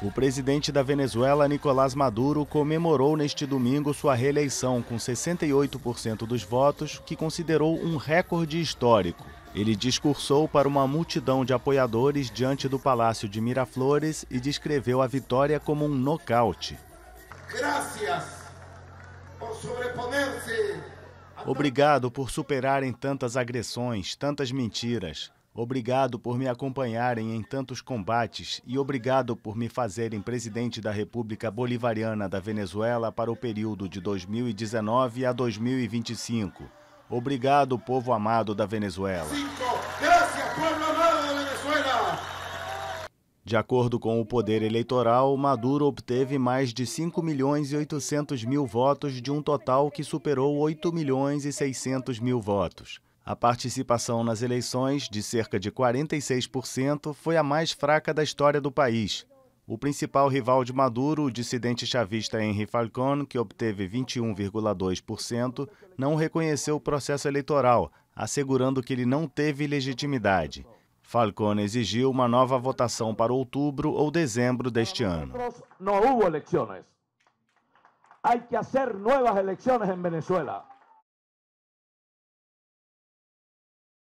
O presidente da Venezuela, Nicolás Maduro, comemorou neste domingo sua reeleição com 68% dos votos, que considerou um recorde histórico. Ele discursou para uma multidão de apoiadores diante do Palácio de Miraflores e descreveu a vitória como um nocaute. Obrigado por superarem tantas agressões, tantas mentiras. Obrigado por me acompanharem em tantos combates e obrigado por me fazerem presidente da República Bolivariana da Venezuela para o período de 2019 a 2025. Obrigado, povo amado da Venezuela. De acordo com o Poder Eleitoral, Maduro obteve mais de 5 milhões e 800 mil votos de um total que superou 8 milhões e 600 mil votos. A participação nas eleições, de cerca de 46%, foi a mais fraca da história do país. O principal rival de Maduro, o dissidente chavista Henry Falcón, que obteve 21,2%, não reconheceu o processo eleitoral, assegurando que ele não teve legitimidade. Falcone exigiu uma nova votação para outubro ou dezembro deste ano. Não houve eleições. Há que fazer novas eleições em Venezuela.